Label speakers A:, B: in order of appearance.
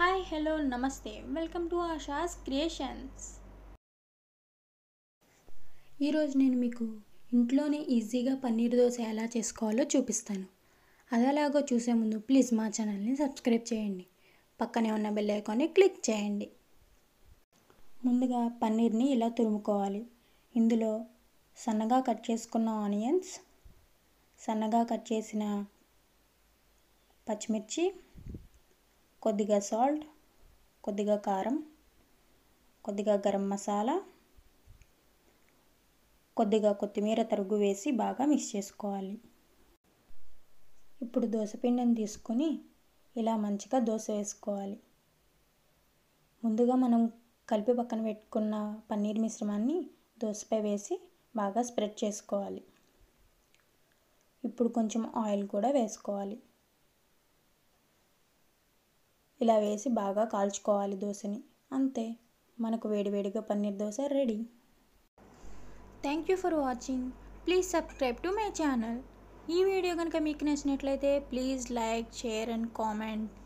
A: hi hello నమస్తే welcome to Asha's creations ఈరోజు నేను మీకు ఇంట్లోనే ఈజీగా పన్నీర్ దోశ ఎలా చేసుకోవాలో చూపిస్తాను అదలాగో చూసే ముందు ప్లీజ్ మా ఛానల్ని సబ్స్క్రైబ్ చేయండి పక్కనే ఉన్న బెల్ ఐకాన్ని క్లిక్ చేయండి ముందుగా పన్నీర్ని ఇలా తురుముకోవాలి ఇందులో సన్నగా కట్ చేసుకున్న ఆనియన్స్ సన్నగా కట్ చేసిన పచ్చిమిర్చి కొద్దిగా సాల్ట్ కొద్దిగా కారం కొద్దిగా గరం మసాలా కొద్దిగా కొత్తిమీర తరుగు వేసి బాగా మిక్స్ చేసుకోవాలి ఇప్పుడు దోశపిండిని తీసుకుని ఇలా మంచిగా దోశ వేసుకోవాలి ముందుగా మనం కలిపి పక్కన పెట్టుకున్న పన్నీర్ మిశ్రమాన్ని దోశపై వేసి బాగా స్ప్రెడ్ చేసుకోవాలి ఇప్పుడు కొంచెం ఆయిల్ కూడా వేసుకోవాలి ఇలా వేసి బాగా కాల్చుకోవాలి దోశని అంతే మనకు వేడివేడిగా paneer dosa ready thank you for watching please subscribe to my channel ఈ వీడియో కనుక మీకు నచ్చినట్లయితే please like share and comment